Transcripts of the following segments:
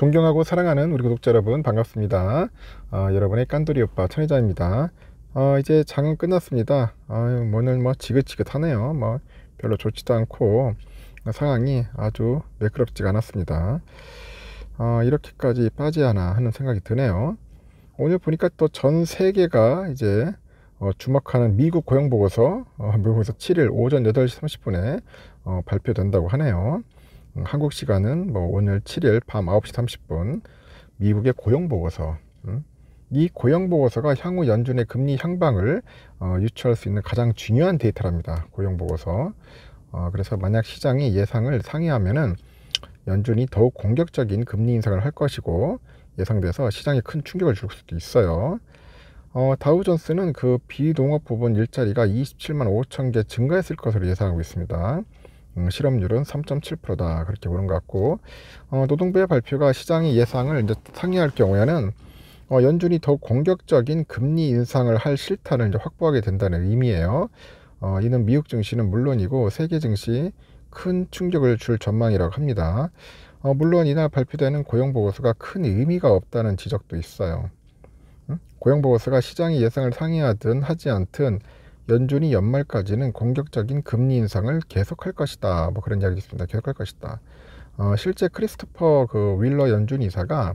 존경하고 사랑하는 우리 구독자 여러분 반갑습니다. 어, 여러분의 깐돌이 오빠 천혜자입니다. 어, 이제 장은 끝났습니다. 아 오늘 뭐 지긋지긋하네요. 뭐 별로 좋지도 않고 상황이 아주 매끄럽지가 않았습니다. 어, 이렇게까지 빠지않아 하는 생각이 드네요. 오늘 보니까 또 전 세계가 이제 어, 주목하는 미국 고용보고서 어, 미국에서 7일 오전 8시 30분에 어, 발표된다고 하네요. 음, 한국 시간은 뭐 오늘 7일 밤 9시 30분 미국의 고용보고서 음, 이 고용보고서가 향후 연준의 금리 향방을 어, 유추할 수 있는 가장 중요한 데이터랍니다. 고용보고서 어, 그래서 만약 시장이 예상을 상회하면은 연준이 더욱 공격적인 금리 인상을 할 것이고 예상돼서 시장에 큰 충격을 줄 수도 있어요. 어, 다우존스는 그 비농업 부분 일자리가 27만 5천 개 증가했을 것으로 예상하고 있습니다. 음, 실업률은 3.7%다 그렇게 보는 것 같고 어, 노동부의 발표가 시장의 예상을 이제 상회할 경우에는 어, 연준이 더욱 공격적인 금리 인상을 할 실탄을 이제 확보하게 된다는 의미예요. 어, 이는 미국 증시는 물론이고 세계 증시 큰 충격을 줄 전망이라고 합니다. 어, 물론 이날 발표되는 고용보고서가 큰 의미가 없다는 지적도 있어요. 응? 음? 고용보고서가 시장의 예상을 상회하든 하지 않든 연준이 연말까지는 공격적인 금리 인상을 계속할 것이다. 뭐 그런 이야기 있습니다. 계속할 것이다. 어, 실제 크리스토퍼 그 윌러 연준 이사가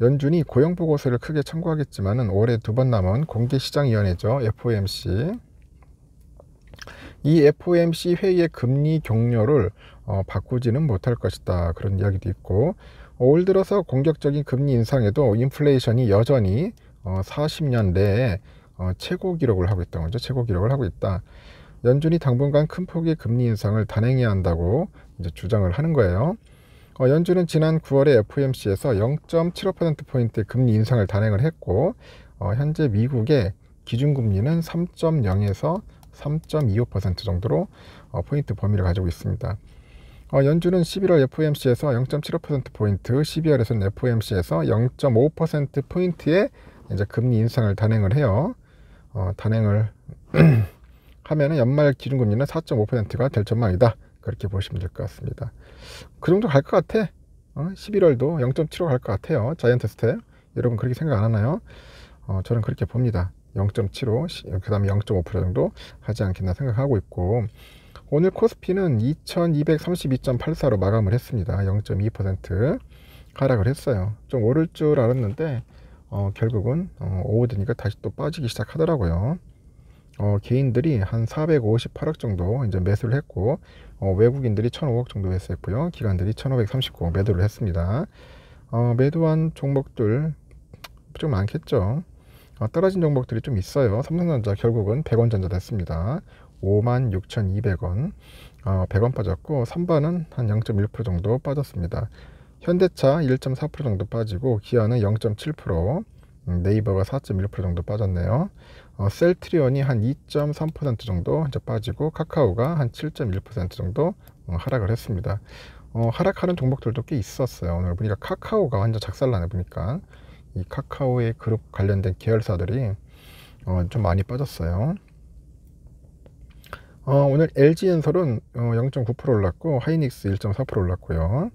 연준이 고용 보고서를 크게 참고하겠지만은 올해 두 번 남은 공개 시장 위원회죠. FOMC. 이 FOMC 회의의 금리 경로를 어, 바꾸지는 못할 것이다. 그런 이야기도 있고 어, 올 들어서 공격적인 금리 인상에도 인플레이션이 여전히 어, 40년 내에 어, 최고 기록을 하고 있던 거죠. 최고 기록을 하고 있다. 연준이 당분간 큰 폭의 금리 인상을 단행해야 한다고 이제 주장을 하는 거예요. 어, 연준은 지난 9월에 FOMC에서 0.75%포인트 금리 인상을 단행을 했고 어, 현재 미국의 기준금리는 3.0에서 3.25% 정도로 어, 포인트 범위를 가지고 있습니다. 어, 연준은 11월 FOMC에서 0.75%포인트, 12월에서는 FOMC에서 0.5%포인트의 이제 금리 인상을 단행을 해요. 어, 단행을 하면은 연말 기준금리는 4.5%가 될 전망이다. 그렇게 보시면 될 것 같습니다. 그 정도 갈 것 같아. 어, 11월도 0.75 갈 것 같아요. 자이언트 스텝. 여러분 그렇게 생각 안 하나요? 어, 저는 그렇게 봅니다. 0.75, 그 다음에 0.5% 정도 하지 않겠나 생각하고 있고 오늘 코스피는 2232.84로 마감을 했습니다. 0.2% 하락을 했어요. 좀 오를 줄 알았는데 어, 결국은 어, 오후 되니까 다시 또 빠지기 시작하더라고요. 어, 개인들이 한 458억 정도 이제 매수를 했고 어, 외국인들이 1,005억 정도 매수했고요. 기관들이 1,539억 매도를 했습니다. 어, 매도한 종목들 좀 많겠죠. 어, 떨어진 종목들이 좀 있어요. 삼성전자 결국은 100원전자 됐습니다. 56,200원 어, 100원 빠졌고 3반은 한0.1% 정도 빠졌습니다. 현대차 1.4% 정도 빠지고 기아는 0.7% 음, 네이버가 4.1% 정도 빠졌네요. 어, 셀트리온이 한 2.3% 정도 이제 빠지고 카카오가 한 7.1% 정도 어, 하락을 했습니다. 어, 하락하는 종목들도 꽤 있었어요. 오늘 보니까 카카오가 완전 작살나네 보니까 이 카카오의 그룹 관련된 계열사들이 어, 좀 많이 빠졌어요. 어, 오늘 LG엔솔은 어, 0.9% 올랐고 하이닉스 1.4% 올랐고요.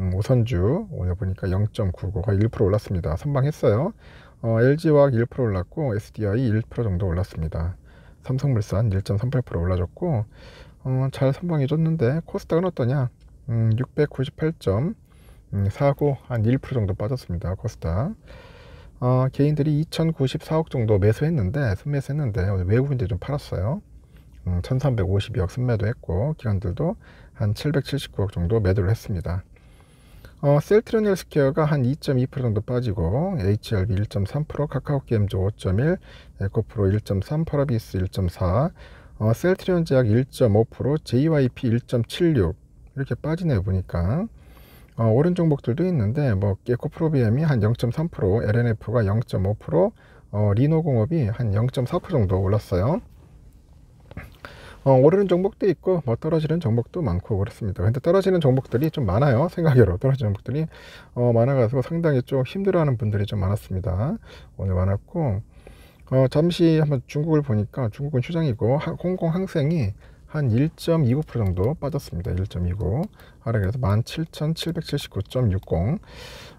음, 우선주 오늘 보니까 0.99가 1% 올랐습니다. 선방했어요. 어, LG화학 1% 올랐고 SDI 1% 정도 올랐습니다. 삼성물산 1.38% 올라졌고 어, 잘 선방해줬는데 코스닥은 어떠냐? 음, 6 9 8 4고 한 1% 정도 빠졌습니다. 코스닥. 어, 개인들이 2,094억 정도 매수했는데 순매수했는데 외국인들이 좀 팔았어요. 음, 1,352억 순매도 했고 기관들도 한 779억 정도 매도를 했습니다. 어, 셀트리넬 스퀘어가 한 2.2% 정도 빠지고 HRB 1.3%, 카카오게임즈 5.1, 에코프로 1.3, 파라비스 1.4, 어, 셀트리온 제약 1.5%, JYP 1.76 이렇게 빠지네요 보니까 어, 오른 종목들도 있는데 뭐 에코프로비엠이 한 0.3%, LNF가 0.5%, 어, 리노공업이 한 0.4% 정도 올랐어요. 어, 오르는 종목도 있고 뭐 떨어지는 종목도 많고 그렇습니다. 근데 떨어지는 종목들이 좀 많아요. 생각외로 떨어지는 종목들이 어, 많아가지고 상당히 좀 힘들어하는 분들이 좀 많았습니다. 오늘 많았고 어, 잠시 한번 중국을 보니까 중국은 휴장이고 홍콩 항생이 한 1.29% 정도 빠졌습니다. 1.29 하락해서 17,779.60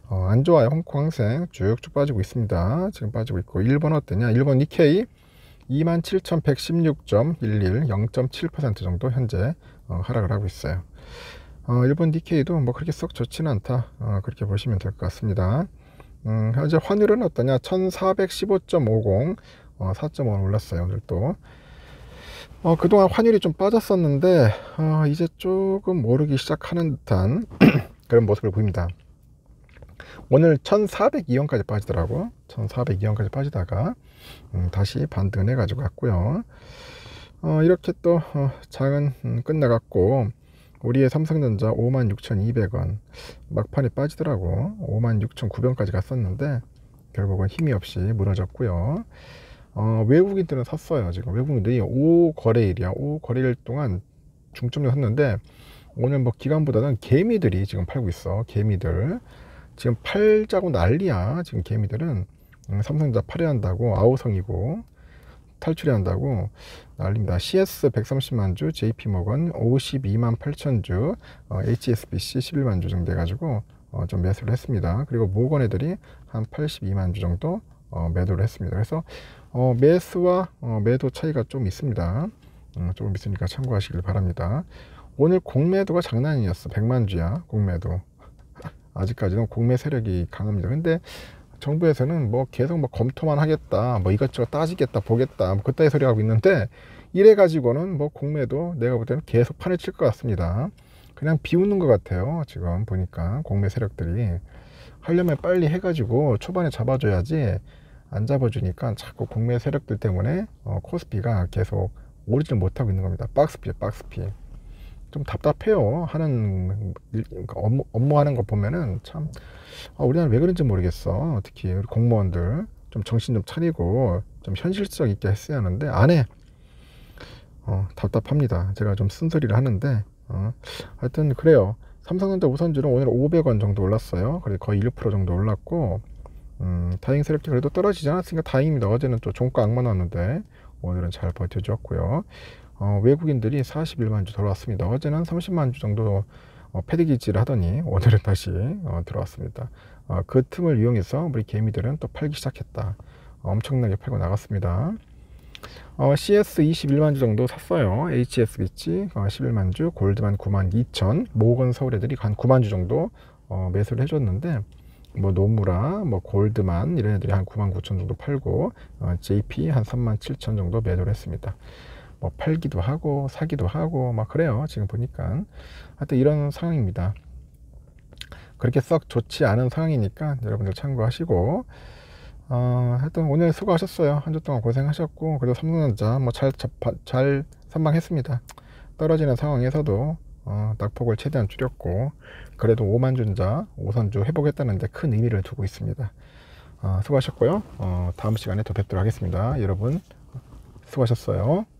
어, 안 좋아요. 홍콩 항생 쭉쭉 빠지고 있습니다. 지금 빠지고 있고 일본 어땠냐 일본 니케이 27,116.11 0.7% 정도 현재 어, 하락을 하고 있어요. 어, 일본 니케이도 뭐 그렇게 썩좋지 않다 어, 그렇게 보시면 될 것 같습니다. 음, 현재 환율은 어떠냐 1415.50 어, 4.5원 올랐어요 오늘 또 어, 그동안 환율이 좀 빠졌었는데 어, 이제 조금 오르기 시작하는 듯한 그런 모습을 보입니다 오늘 1402원까지 빠지더라고 1402원까지 빠지다가 음, 다시 반등해 가지고 왔고요 어, 이렇게 또 어, 장은 음, 끝나갔고 우리의 삼성전자 56,200원 막판에 빠지더라고 56,900원까지 갔었는데 결국은 힘이 없이 무너졌고요 어, 외국인들은 샀어요 지금 외국인들이 5거래일이야 5거래일 동안 중점으 샀는데 오늘 뭐 기간보다는 개미들이 지금 팔고 있어 개미들 지금 팔자고 난리야. 지금 개미들은 음, 삼성전자 팔해야 한다고 아우성이고 탈출해야 한다고 난립니다. CS 130만 주, JP 모건 52만 8천 주, 어, HSBC 11만 주 정도 해가지고 어, 좀 매수를 했습니다. 그리고 모건 애들이 한 82만 주 정도 어, 매도를 했습니다. 그래서 어, 매수와 어, 매도 차이가 좀 있습니다. 음, 조금 있으니까 참고하시길 바랍니다. 오늘 공매도가 장난 이었어 100만 주야 공매도 아직까지는 공매 세력이 강합니다. 근데 정부에서는 뭐 계속 뭐 검토만 하겠다, 뭐 이것저것 따지겠다, 보겠다, 뭐 그따위 소리 하고 있는데 이래 가지고는 뭐 공매도 내가 볼 때는 계속 판을 칠 것 같습니다. 그냥 비웃는 것 같아요. 지금 보니까 공매 세력들이 하려면 빨리 해가지고 초반에 잡아줘야지 안 잡아주니까 자꾸 공매 세력들 때문에 어, 코스피가 계속 오르질 못하고 있는 겁니다. 박스피요, 박스피. 좀 답답해요. 하는 그러니까 업무, 업무하는 거 보면은 참 아, 우리나라 왜 그런지 모르겠어. 특히 우리 공무원들 좀 정신 좀 차리고 좀 현실성 있게 했어야 하는데 안 해. 어, 답답합니다. 제가 좀 쓴소리를 하는데 어, 하여튼 그래요. 삼성전자 우선주는 오늘 500원 정도 올랐어요. 그래서 거의 1% 정도 올랐고 음, 다행스럽게 그래도 떨어지지 않았으니까 다행입니다. 어제는 또 종가 악만 왔는데 오늘은 잘 버텨줬고요. 어, 외국인들이 41만 주 들어왔습니다. 어제는 30만 주 정도 어, 패드기질을 하더니 오늘은 다시 어, 들어왔습니다. 어, 그 틈을 이용해서 우리 개미들은 또 팔기 시작했다. 엄청나게 팔고 나갔습니다. CS 어, 21만 주 정도 샀어요. HSBC 11만 어, 주, 골드만 9만 2천, 모건 서울 애들이 한 9만 주 정도 어, 매수를 해줬는데 뭐 노무라, 뭐 골드만 이런 애들이 한 9만 9천 정도 팔고 JP 한 3만 7천 정도 매도를 했습니다. 뭐 팔기도 하고 사기도 하고 막 그래요 지금 보니까 하여튼 이런 상황입니다 그렇게 썩 좋지 않은 상황이니까 여러분들 참고하시고 어, 하여튼 오늘 수고하셨어요 한 주 동안 고생하셨고 그래도 삼성전자 뭐잘 잘 선방했습니다 떨어지는 상황에서도 어, 낙폭을 최대한 줄였고 그래도 5만주자 5선주 회복했다는데 큰 의미를 두고 있습니다 어, 수고하셨고요 어, 다음 시간에 또 뵙도록 하겠습니다 여러분 수고하셨어요